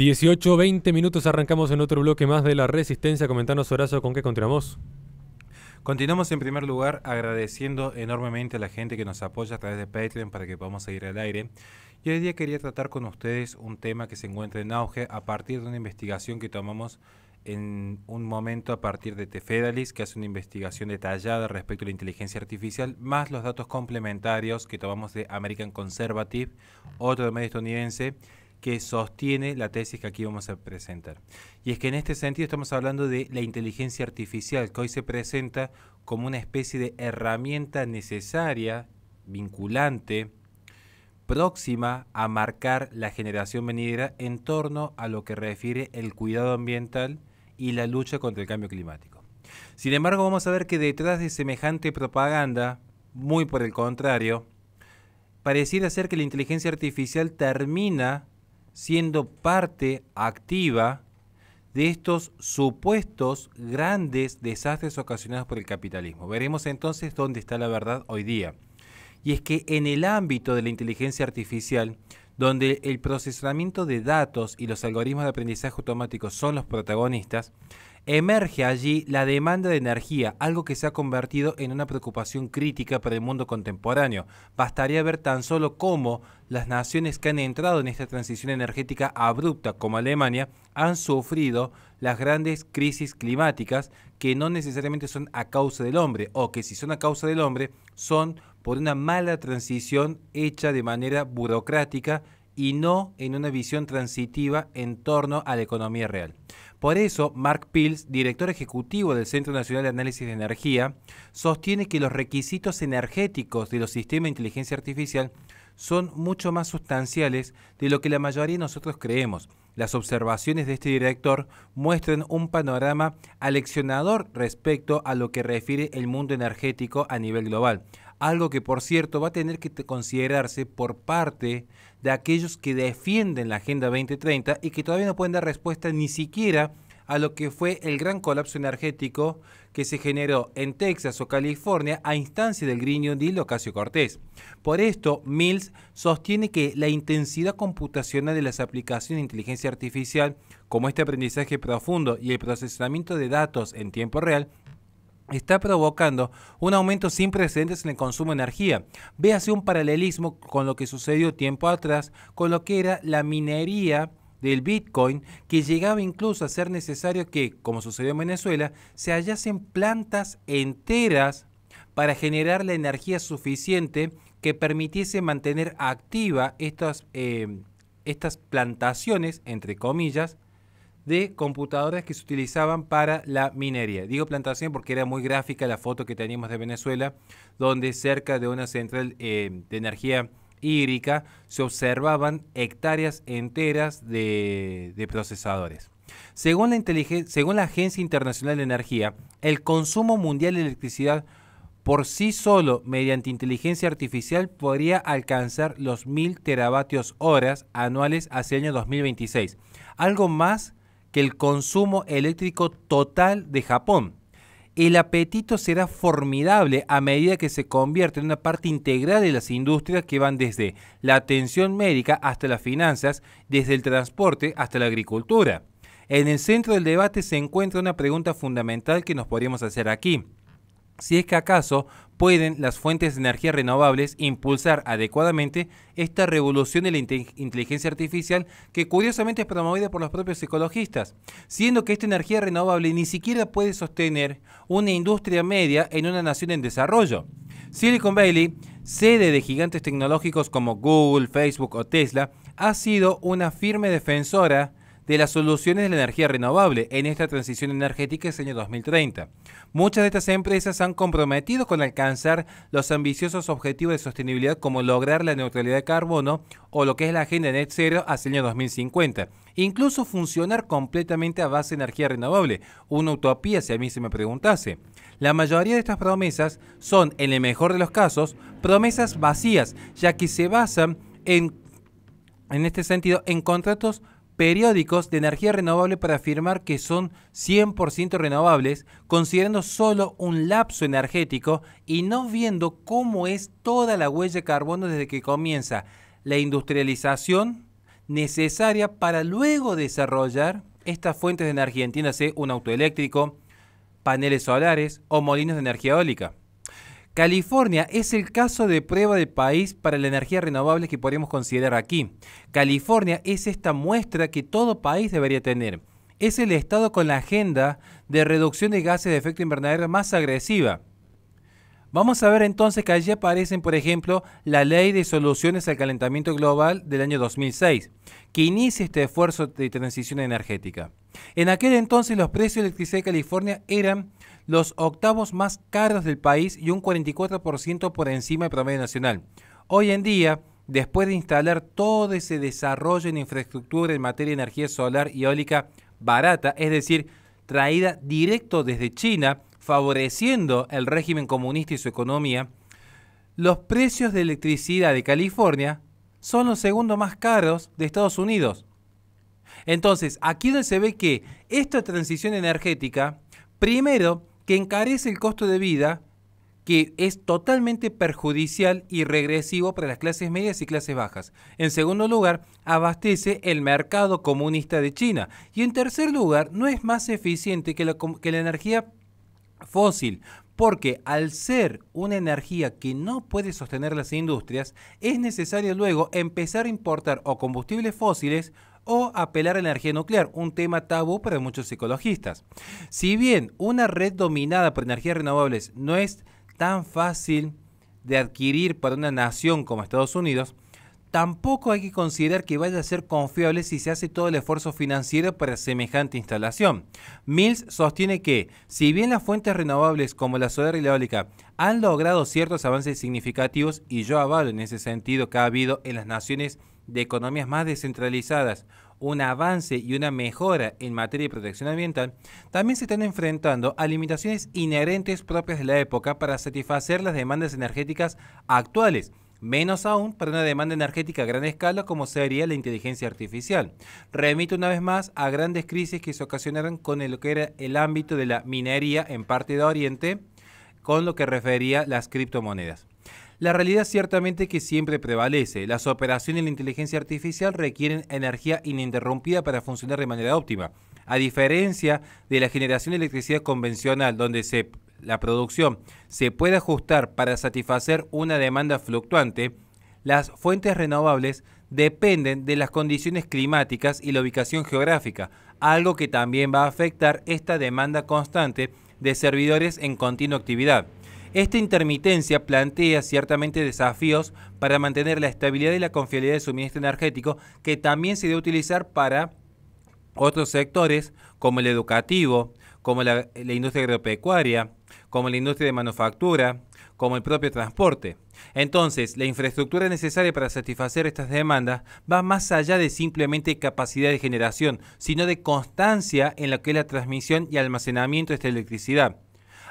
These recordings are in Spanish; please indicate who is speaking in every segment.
Speaker 1: 18, 20 minutos arrancamos en otro bloque más de la Resistencia. Comentanos, Horacio, con qué continuamos. Continuamos en primer lugar agradeciendo enormemente a la gente que nos apoya a través de Patreon para que podamos seguir al aire. Y hoy día quería tratar con ustedes un tema que se encuentra en auge a partir de una investigación que tomamos en un momento a partir de Tefedalis, que hace una investigación detallada respecto a la inteligencia artificial, más los datos complementarios que tomamos de American Conservative, otro medio estadounidense que sostiene la tesis que aquí vamos a presentar. Y es que en este sentido estamos hablando de la inteligencia artificial, que hoy se presenta como una especie de herramienta necesaria, vinculante, próxima a marcar la generación venidera en torno a lo que refiere el cuidado ambiental y la lucha contra el cambio climático. Sin embargo, vamos a ver que detrás de semejante propaganda, muy por el contrario, pareciera ser que la inteligencia artificial termina siendo parte activa de estos supuestos grandes desastres ocasionados por el capitalismo. Veremos entonces dónde está la verdad hoy día. Y es que en el ámbito de la inteligencia artificial, donde el procesamiento de datos y los algoritmos de aprendizaje automático son los protagonistas, Emerge allí la demanda de energía, algo que se ha convertido en una preocupación crítica para el mundo contemporáneo. Bastaría ver tan solo cómo las naciones que han entrado en esta transición energética abrupta, como Alemania, han sufrido las grandes crisis climáticas que no necesariamente son a causa del hombre, o que si son a causa del hombre, son por una mala transición hecha de manera burocrática y no en una visión transitiva en torno a la economía real. Por eso, Mark Pills, director ejecutivo del Centro Nacional de Análisis de Energía, sostiene que los requisitos energéticos de los sistemas de inteligencia artificial son mucho más sustanciales de lo que la mayoría de nosotros creemos. Las observaciones de este director muestran un panorama aleccionador respecto a lo que refiere el mundo energético a nivel global. Algo que, por cierto, va a tener que considerarse por parte de aquellos que defienden la Agenda 2030 y que todavía no pueden dar respuesta ni siquiera a lo que fue el gran colapso energético que se generó en Texas o California a instancia del Green New Deal Ocasio Cortés. Por esto, Mills sostiene que la intensidad computacional de las aplicaciones de inteligencia artificial, como este aprendizaje profundo y el procesamiento de datos en tiempo real, está provocando un aumento sin precedentes en el consumo de energía. Véase un paralelismo con lo que sucedió tiempo atrás, con lo que era la minería del Bitcoin, que llegaba incluso a ser necesario que, como sucedió en Venezuela, se hallasen plantas enteras para generar la energía suficiente que permitiese mantener activa estas, eh, estas plantaciones, entre comillas, de computadoras que se utilizaban para la minería. Digo plantación porque era muy gráfica la foto que teníamos de Venezuela, donde cerca de una central eh, de energía hídrica se observaban hectáreas enteras de, procesadores. Según la, según la Agencia Internacional de Energía, el consumo mundial de electricidad por sí solo, mediante inteligencia artificial, podría alcanzar los 1000 teravatios horas anuales hacia el año 2026, algo más que el consumo eléctrico total de Japón. El apetito será formidable a medida que se convierte en una parte integral de las industrias que van desde la atención médica hasta las finanzas, desde el transporte hasta la agricultura. En el centro del debate se encuentra una pregunta fundamental que nos podríamos hacer aquí si es que acaso pueden las fuentes de energía renovables impulsar adecuadamente esta revolución de la inteligencia artificial que curiosamente es promovida por los propios ecologistas, siendo que esta energía renovable ni siquiera puede sostener una industria media en una nación en desarrollo. Silicon Valley, sede de gigantes tecnológicos como Google, Facebook o Tesla, ha sido una firme defensora de las soluciones de la energía renovable en esta transición energética el año 2030. Muchas de estas empresas han comprometido con alcanzar los ambiciosos objetivos de sostenibilidad como lograr la neutralidad de carbono o lo que es la agenda net cero hacia el año 2050. Incluso funcionar completamente a base de energía renovable, una utopía si a mí se me preguntase. La mayoría de estas promesas son, en el mejor de los casos, promesas vacías, ya que se basan en, en este sentido en contratos periódicos de energía renovable para afirmar que son 100% renovables, considerando solo un lapso energético y no viendo cómo es toda la huella de carbono desde que comienza la industrialización necesaria para luego desarrollar estas fuentes de energía, entiéndase un auto eléctrico, paneles solares o molinos de energía eólica. California es el caso de prueba de país para la energía renovable que podríamos considerar aquí. California es esta muestra que todo país debería tener. Es el estado con la agenda de reducción de gases de efecto invernadero más agresiva. Vamos a ver entonces que allí aparecen, por ejemplo, la Ley de Soluciones al Calentamiento Global del año 2006, que inicia este esfuerzo de transición energética. En aquel entonces los precios de electricidad de California eran los octavos más caros del país y un 44% por encima del promedio nacional. Hoy en día, después de instalar todo ese desarrollo en infraestructura en materia de energía solar y eólica barata, es decir, traída directo desde China, favoreciendo el régimen comunista y su economía, los precios de electricidad de California son los segundos más caros de Estados Unidos. Entonces, aquí donde se ve que esta transición energética, primero, que encarece el costo de vida, que es totalmente perjudicial y regresivo para las clases medias y clases bajas. En segundo lugar, abastece el mercado comunista de China. Y en tercer lugar, no es más eficiente que la, que la energía fósil, porque al ser una energía que no puede sostener las industrias, es necesario luego empezar a importar o combustibles fósiles o apelar a la energía nuclear, un tema tabú para muchos ecologistas. Si bien una red dominada por energías renovables no es tan fácil de adquirir para una nación como Estados Unidos, tampoco hay que considerar que vaya a ser confiable si se hace todo el esfuerzo financiero para semejante instalación. Mills sostiene que, si bien las fuentes renovables como la solar y la eólica han logrado ciertos avances significativos, y yo avalo en ese sentido que ha habido en las naciones de economías más descentralizadas, un avance y una mejora en materia de protección ambiental, también se están enfrentando a limitaciones inherentes propias de la época para satisfacer las demandas energéticas actuales menos aún para una demanda energética a gran escala como sería la inteligencia artificial. Remite una vez más a grandes crisis que se ocasionaron con lo que era el ámbito de la minería en parte de Oriente, con lo que refería las criptomonedas. La realidad ciertamente que siempre prevalece. Las operaciones de la inteligencia artificial requieren energía ininterrumpida para funcionar de manera óptima. A diferencia de la generación de electricidad convencional, donde la producción se puede ajustar para satisfacer una demanda fluctuante, las fuentes renovables dependen de las condiciones climáticas y la ubicación geográfica, algo que también va a afectar esta demanda constante de servidores en continua actividad. Esta intermitencia plantea ciertamente desafíos para mantener la estabilidad y la confiabilidad del suministro energético, que también se debe utilizar para otros sectores como el educativo, como la, la industria agropecuaria, como la industria de manufactura, como el propio transporte. Entonces, la infraestructura necesaria para satisfacer estas demandas va más allá de simplemente capacidad de generación, sino de constancia en lo que es la transmisión y almacenamiento de esta electricidad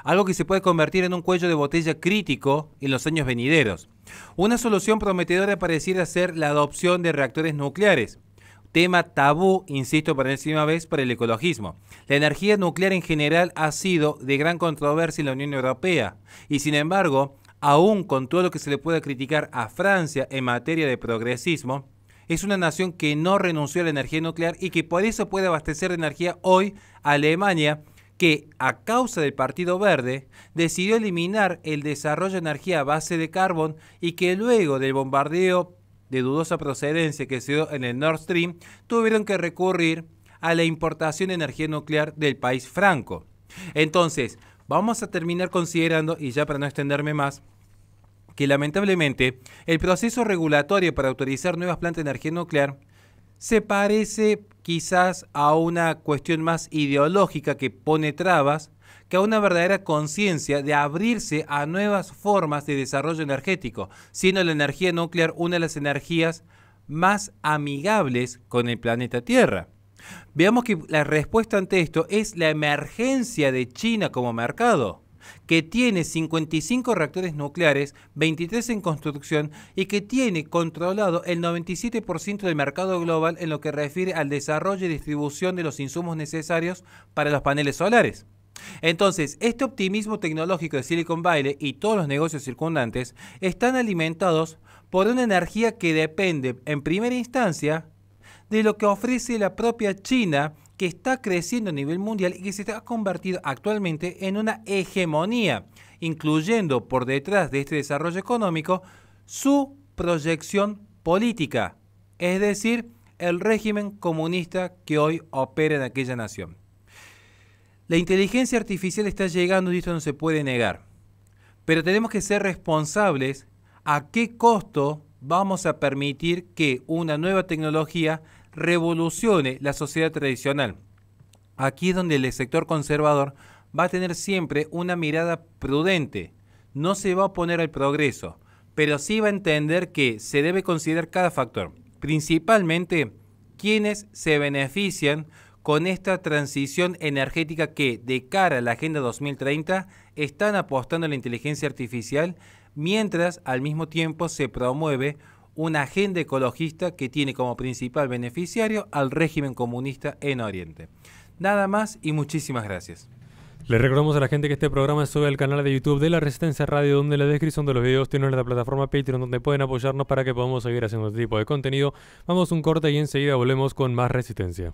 Speaker 1: algo que se puede convertir en un cuello de botella crítico en los años venideros. Una solución prometedora pareciera ser la adopción de reactores nucleares. Tema tabú, insisto por encima vez, para el ecologismo. La energía nuclear en general ha sido de gran controversia en la Unión Europea y sin embargo, aún con todo lo que se le pueda criticar a Francia en materia de progresismo, es una nación que no renunció a la energía nuclear y que por eso puede abastecer de energía hoy a Alemania, que, a causa del Partido Verde, decidió eliminar el desarrollo de energía a base de carbón y que luego del bombardeo de dudosa procedencia que se dio en el Nord Stream, tuvieron que recurrir a la importación de energía nuclear del país franco. Entonces, vamos a terminar considerando, y ya para no extenderme más, que lamentablemente el proceso regulatorio para autorizar nuevas plantas de energía nuclear se parece quizás a una cuestión más ideológica que pone trabas que a una verdadera conciencia de abrirse a nuevas formas de desarrollo energético, siendo la energía nuclear una de las energías más amigables con el planeta Tierra. Veamos que la respuesta ante esto es la emergencia de China como mercado que tiene 55 reactores nucleares, 23 en construcción y que tiene controlado el 97% del mercado global en lo que refiere al desarrollo y distribución de los insumos necesarios para los paneles solares. Entonces, este optimismo tecnológico de Silicon Valley y todos los negocios circundantes están alimentados por una energía que depende en primera instancia de lo que ofrece la propia China que está creciendo a nivel mundial y que se está convertido actualmente en una hegemonía, incluyendo por detrás de este desarrollo económico su proyección política, es decir, el régimen comunista que hoy opera en aquella nación. La inteligencia artificial está llegando y esto no se puede negar, pero tenemos que ser responsables a qué costo vamos a permitir que una nueva tecnología revolucione la sociedad tradicional. Aquí es donde el sector conservador va a tener siempre una mirada prudente, no se va a oponer al progreso, pero sí va a entender que se debe considerar cada factor, principalmente quienes se benefician con esta transición energética que de cara a la Agenda 2030 están apostando a la inteligencia artificial, mientras al mismo tiempo se promueve una agenda ecologista que tiene como principal beneficiario al régimen comunista en Oriente. Nada más y muchísimas gracias. Le recordamos a la gente que este programa sube al canal de YouTube de la Resistencia Radio, donde la descripción de los videos tiene la plataforma Patreon, donde pueden apoyarnos para que podamos seguir haciendo este tipo de contenido. Vamos un corte y enseguida volvemos con más resistencia.